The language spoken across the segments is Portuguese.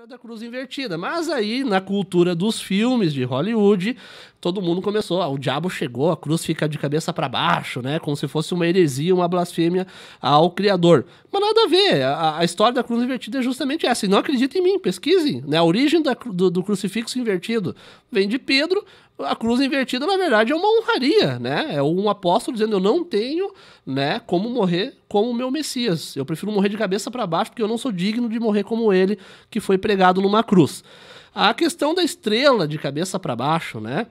história da cruz invertida. Mas aí, na cultura dos filmes de Hollywood, todo mundo começou, ah, o diabo chegou, a cruz fica de cabeça para baixo, né? Como se fosse uma heresia, uma blasfêmia ao Criador. Mas nada a ver, a, a história da cruz invertida é justamente essa. E não acredita em mim, pesquisem, né? A origem da, do, do crucifixo invertido vem de Pedro, a cruz invertida, na verdade, é uma honraria, né? É um apóstolo dizendo: Eu não tenho né, como morrer como o meu Messias. Eu prefiro morrer de cabeça para baixo, porque eu não sou digno de morrer como ele, que foi pregado numa cruz. A questão da estrela de cabeça para baixo, né?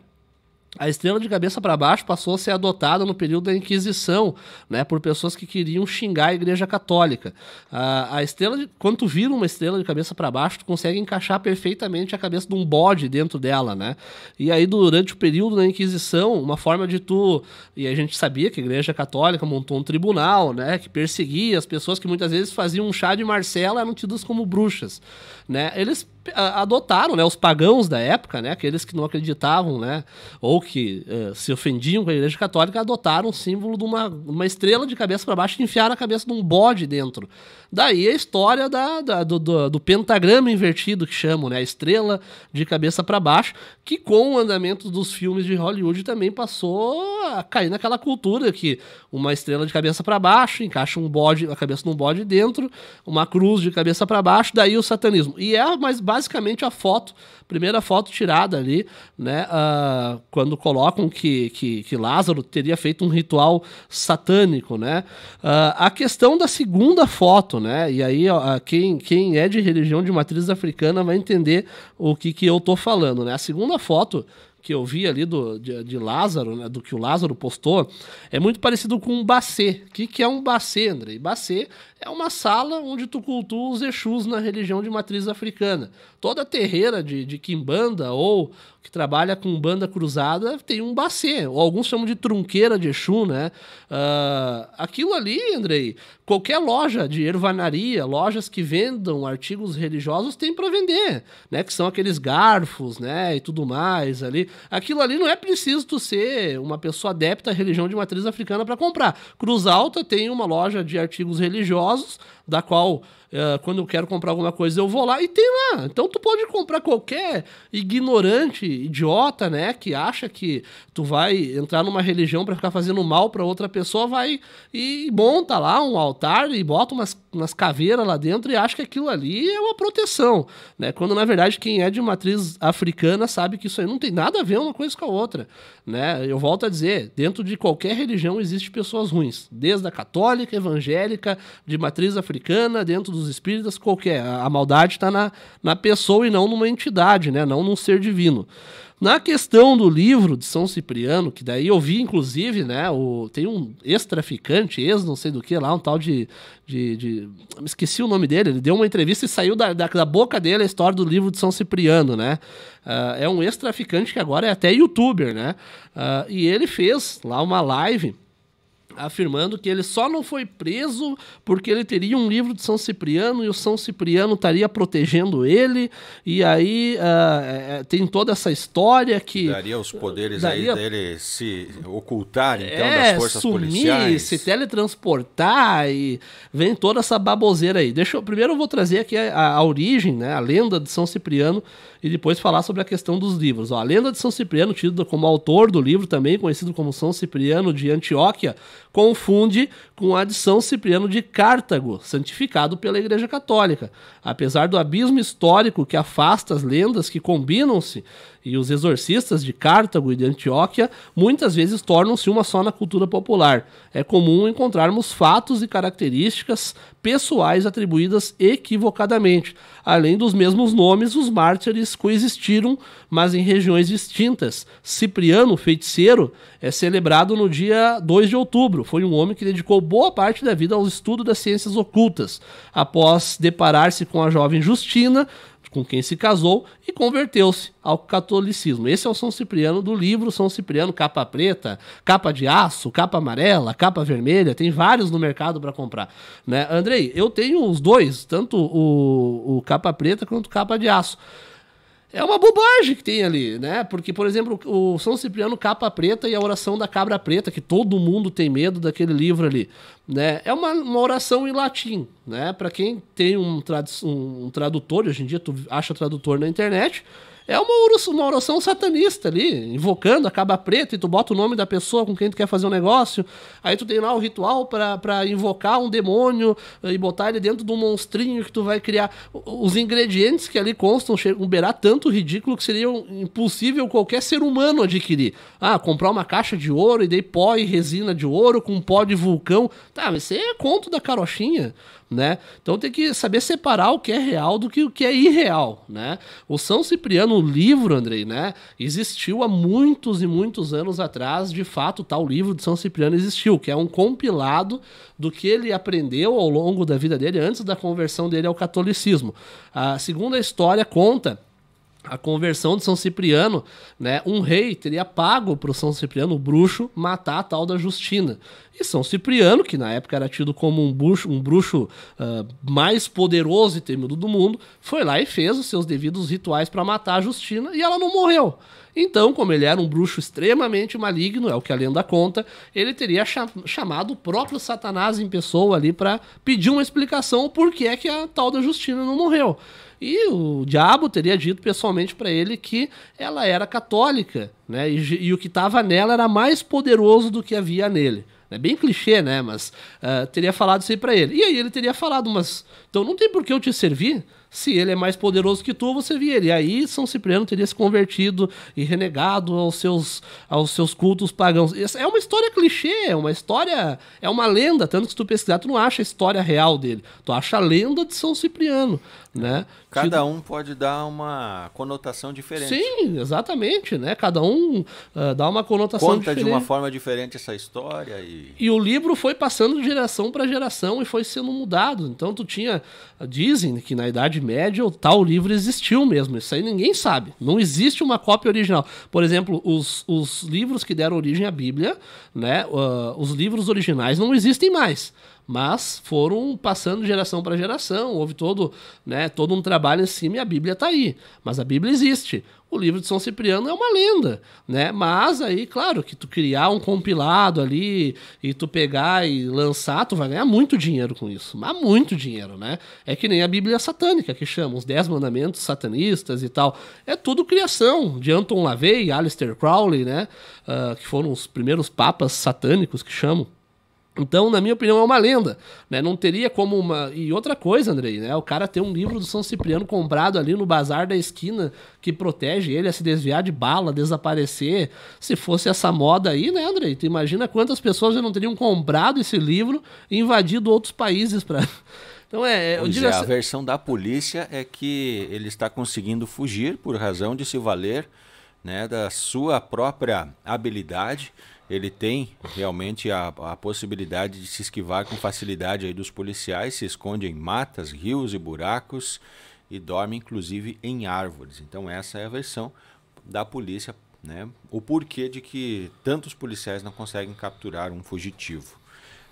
A estrela de cabeça para baixo passou a ser adotada no período da Inquisição, né, por pessoas que queriam xingar a Igreja Católica. A, a estrela, de, quando tu vira uma estrela de cabeça para baixo, tu consegue encaixar perfeitamente a cabeça de um bode dentro dela, né? E aí durante o período da Inquisição, uma forma de tu, e a gente sabia que a Igreja Católica montou um tribunal, né, que perseguia as pessoas que muitas vezes faziam um chá de Marcela eram tidas como bruxas, né? Eles ah, adotaram, né, os pagãos da época, né, aqueles que não acreditavam, né, ou ou que uh, se ofendiam com a Igreja Católica adotaram o símbolo de uma, uma estrela de cabeça para baixo e enfiaram a cabeça de um bode dentro. Daí a história da, da do, do, do, pentagrama invertido, que chamam, né? A estrela de cabeça para baixo, que com o andamento dos filmes de Hollywood também passou a cair naquela cultura que uma estrela de cabeça para baixo encaixa um bode, a cabeça de um bode dentro, uma cruz de cabeça para baixo, daí o satanismo. E é mas basicamente a foto, primeira foto tirada ali, né? Uh, quando quando colocam que, que, que Lázaro teria feito um ritual satânico, né? Uh, a questão da segunda foto, né? E aí, ó, quem, quem é de religião de matriz africana vai entender o que, que eu tô falando, né? A segunda foto que eu vi ali do, de, de Lázaro, né, do que o Lázaro postou, é muito parecido com um bacê. O que, que é um bacê, André? Bacê é uma sala onde tu cultua os Exus na religião de matriz africana. Toda terreira de, de Kimbanda ou que trabalha com banda cruzada tem um bacê, ou alguns chamam de trunqueira de Exu, né? Uh, aquilo ali, Andrei, qualquer loja de ervanaria, lojas que vendam artigos religiosos tem para vender, né? Que são aqueles garfos, né? E tudo mais ali. Aquilo ali não é preciso tu ser uma pessoa adepta à religião de matriz africana para comprar. Cruz Alta tem uma loja de artigos religiosos famosos, da qual eh, quando eu quero comprar alguma coisa eu vou lá e tem lá. Então tu pode comprar qualquer ignorante, idiota, né, que acha que tu vai entrar numa religião para ficar fazendo mal para outra pessoa, vai e monta lá um altar e bota umas, umas caveiras lá dentro e acha que aquilo ali é uma proteção, né? Quando na verdade quem é de matriz africana sabe que isso aí não tem nada a ver uma coisa com a outra, né? Eu volto a dizer, dentro de qualquer religião existe pessoas ruins, desde a católica, evangélica, de matriz africana africana, dentro dos espíritas, qualquer. A maldade está na, na pessoa e não numa entidade, né? não num ser divino. Na questão do livro de São Cipriano, que daí eu vi, inclusive, né? O, tem um ex-traficante, ex não sei do que lá, um tal de. de, de esqueci o nome dele, ele deu uma entrevista e saiu da, da, da boca dele a história do livro de São Cipriano, né? Uh, é um ex-traficante que agora é até youtuber, né? Uh, e ele fez lá uma live afirmando que ele só não foi preso porque ele teria um livro de São Cipriano e o São Cipriano estaria protegendo ele e aí uh, tem toda essa história que daria os poderes daria, aí dele se ocultar então é, das forças sumir, policiais se teletransportar e vem toda essa baboseira aí deixa eu, primeiro eu vou trazer aqui a, a origem né a lenda de São Cipriano e depois falar sobre a questão dos livros Ó, a lenda de São Cipriano tido como autor do livro também conhecido como São Cipriano de Antioquia confunde com a adição Cipriano de Cartago, santificado pela Igreja Católica. Apesar do abismo histórico que afasta as lendas que combinam-se e os exorcistas de Cartago e de Antioquia muitas vezes tornam-se uma só na cultura popular. É comum encontrarmos fatos e características pessoais atribuídas equivocadamente. Além dos mesmos nomes, os mártires coexistiram, mas em regiões distintas. Cipriano, feiticeiro, é celebrado no dia 2 de outubro. Foi um homem que dedicou boa parte da vida ao estudo das ciências ocultas. Após deparar-se com a jovem Justina, com quem se casou e converteu-se ao catolicismo. Esse é o São Cipriano do livro São Cipriano, capa preta, capa de aço, capa amarela, capa vermelha, tem vários no mercado para comprar. Né? Andrei, eu tenho os dois, tanto o, o capa preta quanto capa de aço é uma bobagem que tem ali, né? Porque, por exemplo, o São Cipriano Capa Preta e a Oração da Cabra Preta, que todo mundo tem medo daquele livro ali, né? É uma, uma oração em latim, né? Para quem tem um, trad um, um tradutor, hoje em dia tu acha tradutor na internet, é uma oração, uma oração satanista ali, invocando a caba preta, e tu bota o nome da pessoa com quem tu quer fazer um negócio, aí tu tem lá o ritual para invocar um demônio eh, e botar ele dentro de um monstrinho que tu vai criar. Os ingredientes que ali constam chegam a tanto ridículo que seria impossível qualquer ser humano adquirir. Ah, comprar uma caixa de ouro e dei pó e resina de ouro com pó de vulcão. Tá, mas isso é conto da carochinha né? Então tem que saber separar o que é real do que o que é irreal, né? O São Cipriano, o livro, Andrei, né? Existiu há muitos e muitos anos atrás, de fato, tal livro de São Cipriano existiu, que é um compilado do que ele aprendeu ao longo da vida dele antes da conversão dele ao catolicismo. A segunda história conta a conversão de São Cipriano, né, um rei teria pago para o São Cipriano, o bruxo, matar a tal da Justina. E São Cipriano, que na época era tido como um bruxo, um bruxo uh, mais poderoso e temido do mundo, foi lá e fez os seus devidos rituais para matar a Justina e ela não morreu. Então, como ele era um bruxo extremamente maligno, é o que a lenda conta, ele teria chamado o próprio Satanás em pessoa ali para pedir uma explicação por que é que a tal da Justina não morreu. E o diabo teria dito pessoalmente para ele que ela era católica, né? E, e o que estava nela era mais poderoso do que havia nele. É bem clichê, né? Mas uh, teria falado isso aí para ele. E aí ele teria falado, mas então não tem por que eu te servir se ele é mais poderoso que tu, você via ele. E aí São Cipriano teria se convertido e renegado aos seus, aos seus cultos pagãos. Essa é uma história clichê, é uma história, é uma lenda, tanto que se tu pesquisar, tu não acha a história real dele, tu acha a lenda de São Cipriano, né? Cada tipo- um pode dar uma conotação diferente. Sim, exatamente, né? Cada um uh, dá uma conotação Conta diferente. de uma forma diferente essa história e... E o livro foi passando de geração para geração e foi sendo mudado. Então tu tinha, dizem que na idade Idade Média tal livro existiu mesmo. Isso aí ninguém sabe. Não existe uma cópia original. Por exemplo, os, os livros que deram origem à Bíblia, né, uh, os livros originais não existem mais mas foram passando geração para geração, houve todo, né, todo um trabalho em cima e a Bíblia está aí. Mas a Bíblia existe. O livro de São Cipriano é uma lenda, né? Mas aí, claro, que tu criar um compilado ali e tu pegar e lançar, tu vai ganhar muito dinheiro com isso. Mas muito dinheiro, né? É que nem a Bíblia satânica que chama, os Dez Mandamentos Satanistas e tal. É tudo criação de Anton LaVey, Aleister Crowley, né? Uh, que foram os primeiros papas satânicos que chamam. Então, na minha opinião, é uma lenda. Né? Não teria como uma. E outra coisa, Andrei, né? O cara tem um livro do São Cipriano comprado ali no bazar da esquina que protege ele a se desviar de bala, desaparecer. Se fosse essa moda aí, né, Andrei? Tu imagina quantas pessoas já não teriam comprado esse livro e invadido outros países para. Então é, é eu digo é, assim... a versão da polícia é que ele está conseguindo fugir por razão de se valer né, da sua própria habilidade ele tem realmente a, a possibilidade de se esquivar com facilidade aí dos policiais, se esconde em matas, rios e buracos e dorme inclusive em árvores. Então essa é a versão da polícia, né? O porquê de que tantos policiais não conseguem capturar um fugitivo.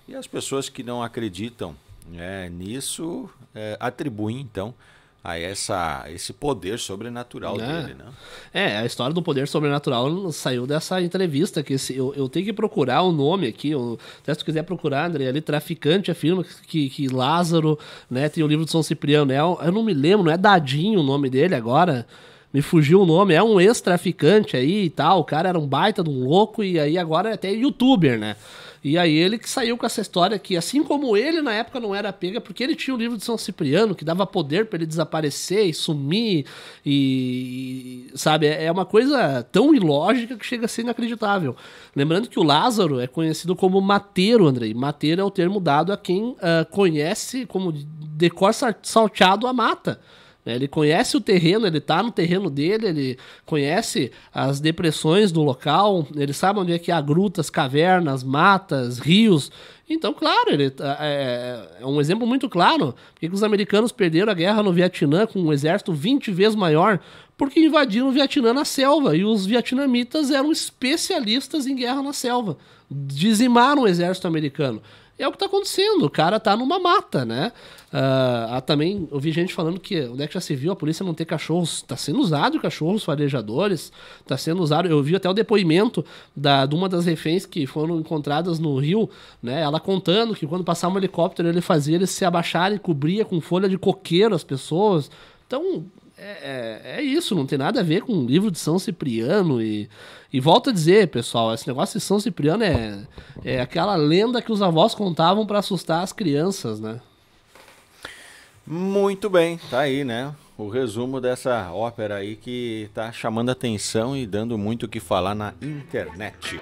E as pessoas que não acreditam é, nisso é, atribuem então a essa, esse poder sobrenatural é. dele, né? É, a história do poder sobrenatural saiu dessa entrevista que se, eu, eu tenho que procurar o nome aqui. Eu, se tu quiser procurar, André, ali, traficante afirma que, que Lázaro, né? Tem o livro de São Cipriano, né, é Eu não me lembro, não é Dadinho o nome dele agora. Me fugiu o nome, é um ex-traficante aí e tal. O cara era um baita de um louco e aí agora é até youtuber, né? E aí ele que saiu com essa história que, assim como ele na época não era pega, porque ele tinha o livro de São Cipriano que dava poder para ele desaparecer e sumir, e, e, sabe, é, é uma coisa tão ilógica que chega a ser inacreditável. Lembrando que o Lázaro é conhecido como mateiro, Andrei. Mateiro é o termo dado a quem uh, conhece como decor salteado a mata. Né? Ele conhece o terreno, ele está no terreno dele, ele conhece as depressões do local, ele sabe onde é que há grutas, cavernas, matas, rios. Então, claro, ele tá, é, é, é um exemplo muito claro. Por que os americanos perderam a guerra no Vietnã com um exército 20 vezes maior? Porque invadiram o Vietnã na selva e os vietnamitas eram especialistas em guerra na selva. Dizimaram o exército americano é o que tá acontecendo. O cara tá numa mata, né? Uh, também ouvi gente falando que onde é que já se viu a polícia não ter cachorros? Tá sendo usado cachorros farejadores, tá sendo usado. Eu vi até o depoimento da, de uma das reféns que foram encontradas no rio, né? Ela contando que quando passava um helicóptero ele fazia eles se abaixarem, e cobria com folha de coqueiro as pessoas. Então, é, é, é, isso, não tem nada a ver com o livro de São Cipriano. E, e volto a dizer, pessoal, esse negócio de São Cipriano é, é aquela lenda que os avós contavam para assustar as crianças, né? Muito bem, tá aí, né? O resumo dessa ópera aí que tá chamando atenção e dando muito o que falar na internet.